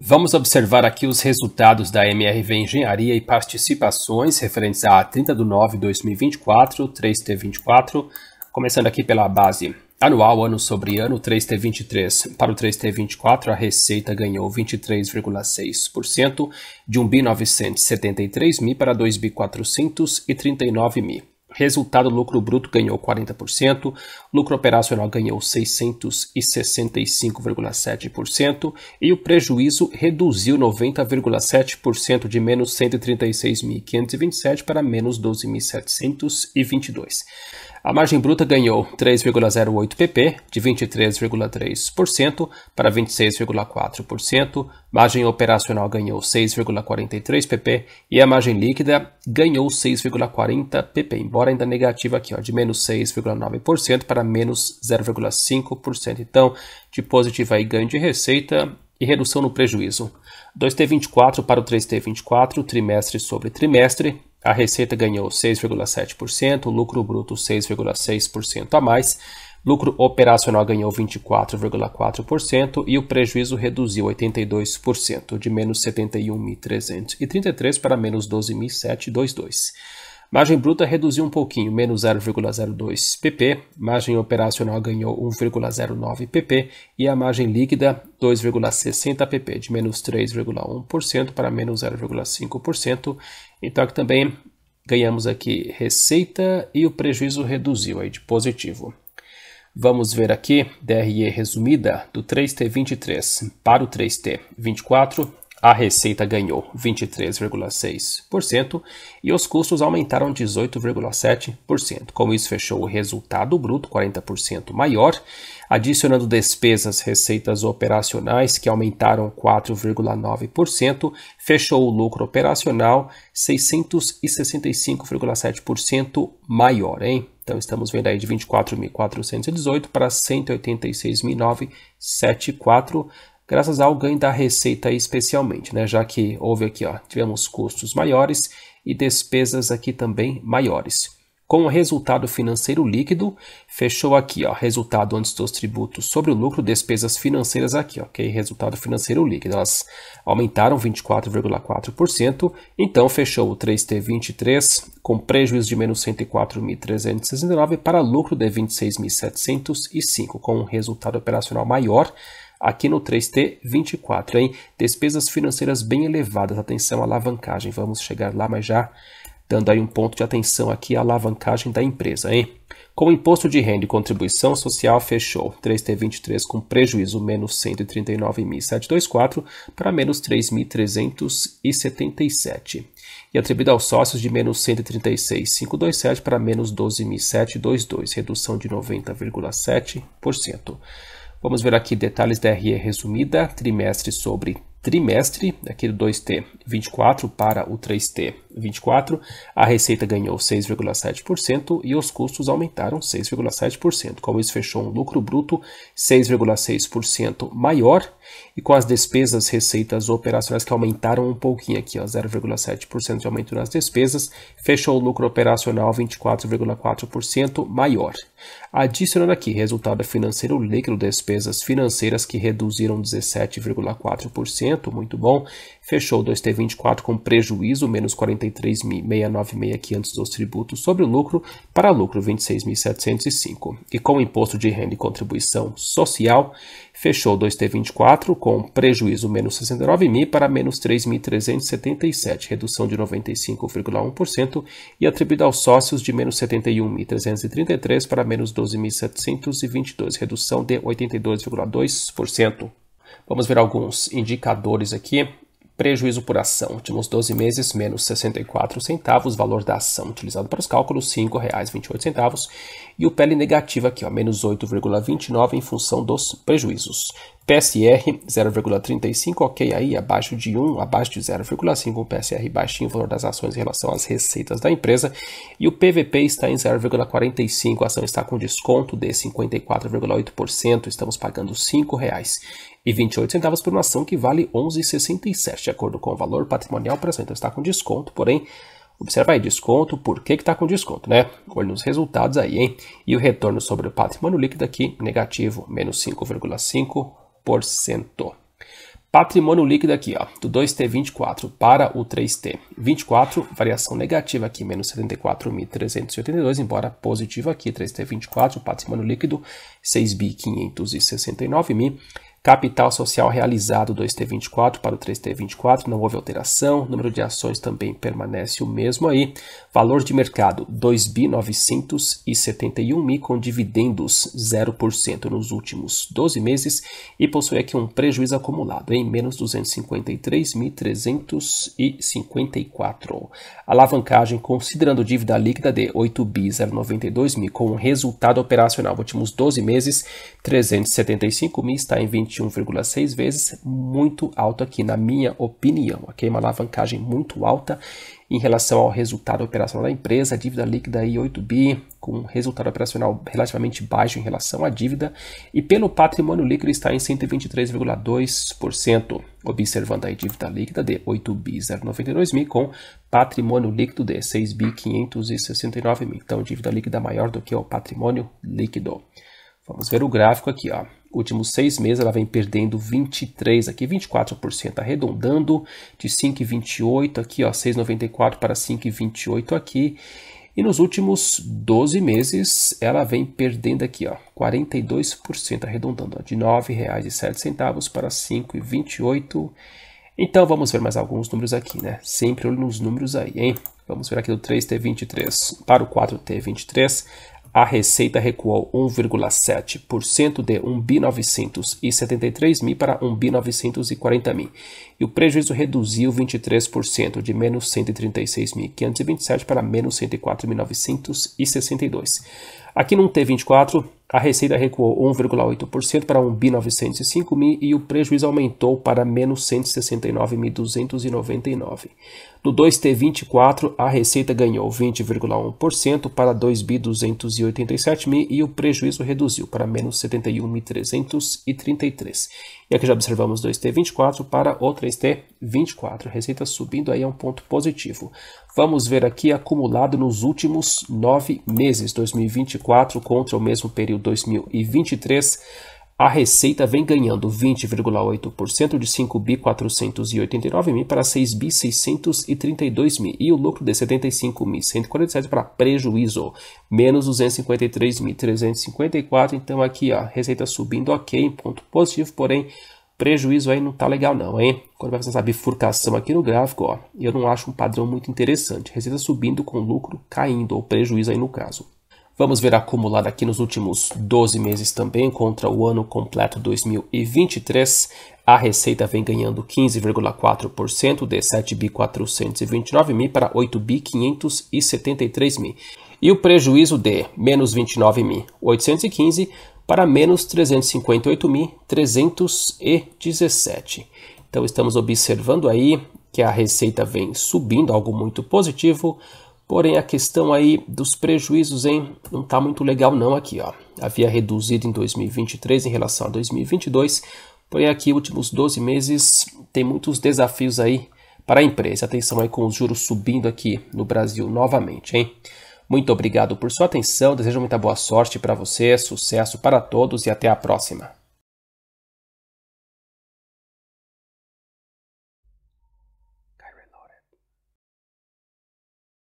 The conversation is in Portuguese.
Vamos observar aqui os resultados da MRV Engenharia e Participações referentes a 30 de 9 de 2024, 3T24, começando aqui pela base anual, ano sobre ano, 3T23. Para o 3T24, a receita ganhou 23,6% de 1.973.000 para 2.439.000. Resultado lucro bruto ganhou 40%, lucro operacional ganhou 665,7% e o prejuízo reduziu 90,7% de menos 136.527 para menos 12.722. A margem bruta ganhou 3,08 pp, de 23,3% para 26,4%, margem operacional ganhou 6,43 pp e a margem líquida ganhou 6,40 pp, embora ainda negativa aqui, ó, de menos 6,9% para menos 0,5%. Então, de positiva aí ganho de receita e redução no prejuízo. 2T24 para o 3T24, trimestre sobre trimestre, a receita ganhou 6,7%, o lucro bruto 6,6% a mais, lucro operacional ganhou 24,4% e o prejuízo reduziu 82%, de menos 71.333 para menos 12.722. Margem bruta reduziu um pouquinho, menos 0,02 pp, margem operacional ganhou 1,09 pp e a margem líquida 2,60 pp, de menos 3,1% para menos 0,5%. Então aqui também ganhamos aqui receita e o prejuízo reduziu aí de positivo. Vamos ver aqui DRE resumida do 3T23 para o 3T24, a receita ganhou 23,6% e os custos aumentaram 18,7%. Com isso, fechou o resultado bruto 40% maior, adicionando despesas, receitas operacionais que aumentaram 4,9%, fechou o lucro operacional 665,7% maior, hein? Então estamos vendo aí de 24.418 para 186.974 graças ao ganho da receita especialmente, né? já que houve aqui, ó, tivemos custos maiores e despesas aqui também maiores. Com o resultado financeiro líquido, fechou aqui, ó, resultado antes dos tributos sobre o lucro, despesas financeiras aqui, ok? Resultado financeiro líquido, elas aumentaram 24,4%, então fechou o 3T23 com prejuízo de menos 104.369 para lucro de 26.705, com um resultado operacional maior Aqui no 3T, 24, hein? Despesas financeiras bem elevadas, atenção à alavancagem. Vamos chegar lá, mas já dando aí um ponto de atenção aqui à alavancagem da empresa, hein? Com imposto de renda e contribuição social, fechou 3T23 com prejuízo menos 139.724 para menos 3.377. E atribuído aos sócios de menos 136.527 para menos 12.722, redução de 90,7%. Vamos ver aqui detalhes da RE resumida, trimestre sobre trimestre, aqui do 2T 24 para o 3T 2024, a receita ganhou 6,7% e os custos aumentaram 6,7%. Com isso, fechou um lucro bruto 6,6% maior e com as despesas, receitas operacionais que aumentaram um pouquinho aqui, 0,7% de aumento nas despesas, fechou o lucro operacional 24,4% maior. Adicionando aqui, resultado financeiro líquido, despesas financeiras que reduziram 17,4%, muito bom, fechou 2T24 com prejuízo, menos 43.696 dos tributos sobre o lucro, para lucro 26.705. E com o imposto de renda e contribuição social, fechou 2T24 com prejuízo menos 69.000, para menos 3.377, redução de 95,1% e atribuído aos sócios de menos 71.333 para menos 12.722, redução de 82,2%. Vamos ver alguns indicadores aqui. Prejuízo por ação. Últimos 12 meses, menos 64 centavos. Valor da ação utilizado para os cálculos, R$ 5,28. E o PL negativo aqui, ó, menos 8,29 em função dos prejuízos. PSR 0,35, ok, aí abaixo de 1, abaixo de 0,5, o PSR baixinho, o valor das ações em relação às receitas da empresa, e o PVP está em 0,45, a ação está com desconto de 54,8%, estamos pagando R$ 5,00 e 28 centavos por uma ação que vale 11,67 de acordo com o valor patrimonial para ação. Então está com desconto, porém, observa aí, desconto, por que está com desconto, né? Olha nos resultados aí, hein? E o retorno sobre o patrimônio líquido aqui, negativo, menos 5,5%. Patrimônio líquido aqui, ó, do 2T24 para o 3T. 24, variação negativa aqui, menos 74.382, embora positivo aqui, 3T24, patrimônio líquido, 6.569.000. Capital social realizado 2T24 para o 3T24, não houve alteração. Número de ações também permanece o mesmo aí. Valor de mercado, 2 971 mil com dividendos 0% nos últimos 12 meses e possui aqui um prejuízo acumulado em menos 253.354. Alavancagem, considerando dívida líquida de 8 092 mil com resultado operacional últimos 12 meses, 375 mil está em 20 21,6 vezes, muito alto aqui, na minha opinião, ok? Uma alavancagem muito alta em relação ao resultado operacional da empresa, dívida líquida e 8 bi, com resultado operacional relativamente baixo em relação à dívida, e pelo patrimônio líquido está em 123,2%, observando aí dívida líquida de 8 bi 092 mil com patrimônio líquido de 6 bi 569 mil. Então, dívida líquida maior do que o patrimônio líquido. Vamos ver o gráfico aqui, ó últimos seis meses ela vem perdendo 23 aqui, 24%, arredondando de 5,28 aqui, ó, 6,94 para 5,28 aqui. E nos últimos 12 meses ela vem perdendo aqui, ó, 42%, arredondando ó, de R$ 9,07 para 5,28. Então vamos ver mais alguns números aqui, né? Sempre olho nos números aí, hein? Vamos ver aqui do 3T23 para o 4T23 a receita recuou 1,7% de 1 mil para 1 mil e o prejuízo reduziu 23% de menos 136.527 para menos 104.962. Aqui no T24, a receita recuou 1,8% para 1.905.000 mil e o prejuízo aumentou para menos 169.299. No 2T24, a receita ganhou 20,1% para 2.287.000 mil e o prejuízo reduziu para menos 71.333 aqui já observamos 2T24 para o 3T24. Receita subindo aí é um ponto positivo. Vamos ver aqui acumulado nos últimos nove meses, 2024 contra o mesmo período 2023 a receita vem ganhando 20,8% de 5 bi 489 mil para 6 bi 632 mil e o lucro de 75 mil 147 para prejuízo menos 253 mil 354 então aqui ó receita subindo ok ponto positivo porém prejuízo aí não tá legal não hein quando vai fazer essa bifurcação aqui no gráfico ó eu não acho um padrão muito interessante receita subindo com lucro caindo ou prejuízo aí no caso Vamos ver acumulado aqui nos últimos 12 meses também, contra o ano completo 2023. A receita vem ganhando 15,4%, de 7 mil para 8 mil. E o prejuízo de menos 29 mil 815 para menos 358 mil 317. Então estamos observando aí que a receita vem subindo, algo muito positivo, Porém, a questão aí dos prejuízos, hein, não está muito legal não aqui, ó. Havia reduzido em 2023 em relação a 2022, porém aqui, últimos 12 meses, tem muitos desafios aí para a empresa. Atenção aí com os juros subindo aqui no Brasil novamente, hein. Muito obrigado por sua atenção, desejo muita boa sorte para você, sucesso para todos e até a próxima.